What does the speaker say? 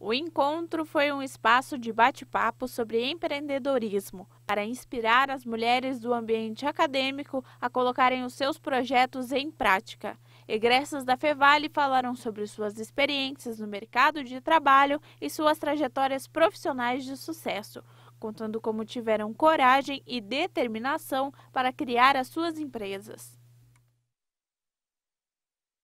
O encontro foi um espaço de bate-papo sobre empreendedorismo, para inspirar as mulheres do ambiente acadêmico a colocarem os seus projetos em prática. Egressas da Fevale falaram sobre suas experiências no mercado de trabalho e suas trajetórias profissionais de sucesso, contando como tiveram coragem e determinação para criar as suas empresas.